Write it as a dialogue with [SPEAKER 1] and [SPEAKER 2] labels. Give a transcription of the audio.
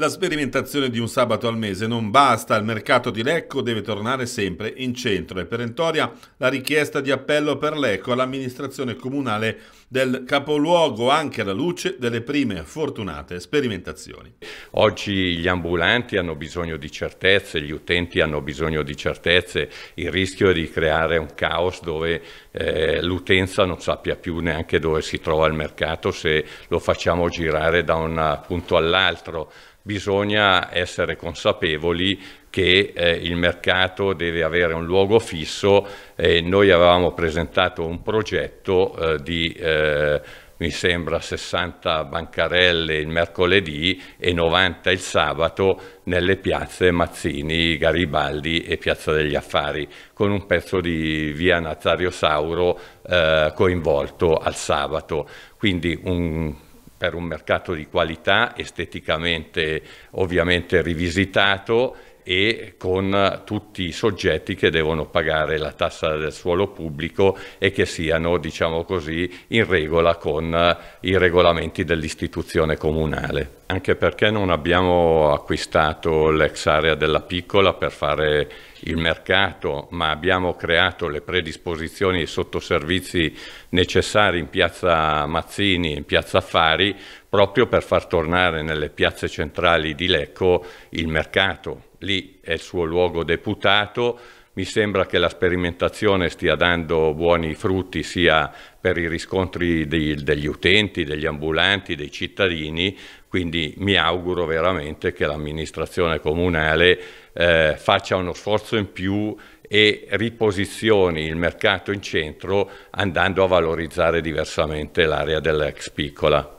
[SPEAKER 1] La sperimentazione di un sabato al mese non basta, il mercato di Lecco deve tornare sempre in centro. È perentoria la richiesta di appello per Lecco all'amministrazione comunale del capoluogo, anche alla luce delle prime fortunate sperimentazioni.
[SPEAKER 2] Oggi gli ambulanti hanno bisogno di certezze, gli utenti hanno bisogno di certezze, il rischio è di creare un caos dove eh, l'utenza non sappia più neanche dove si trova il mercato se lo facciamo girare da un punto all'altro bisogna essere consapevoli che eh, il mercato deve avere un luogo fisso e noi avevamo presentato un progetto eh, di eh, mi sembra 60 bancarelle il mercoledì e 90 il sabato nelle piazze Mazzini, Garibaldi e Piazza degli Affari, con un pezzo di via Nazario Sauro eh, coinvolto al sabato. Quindi un per un mercato di qualità, esteticamente ovviamente rivisitato e con tutti i soggetti che devono pagare la tassa del suolo pubblico e che siano, diciamo così, in regola con i regolamenti dell'istituzione comunale anche perché non abbiamo acquistato l'ex area della piccola per fare il mercato, ma abbiamo creato le predisposizioni e i sottoservizi necessari in piazza Mazzini, in piazza Affari, proprio per far tornare nelle piazze centrali di Lecco il mercato. Lì è il suo luogo deputato, mi sembra che la sperimentazione stia dando buoni frutti sia per i riscontri dei, degli utenti, degli ambulanti, dei cittadini, quindi mi auguro veramente che l'amministrazione comunale eh, faccia uno sforzo in più e riposizioni il mercato in centro andando a valorizzare diversamente l'area dell'ex piccola.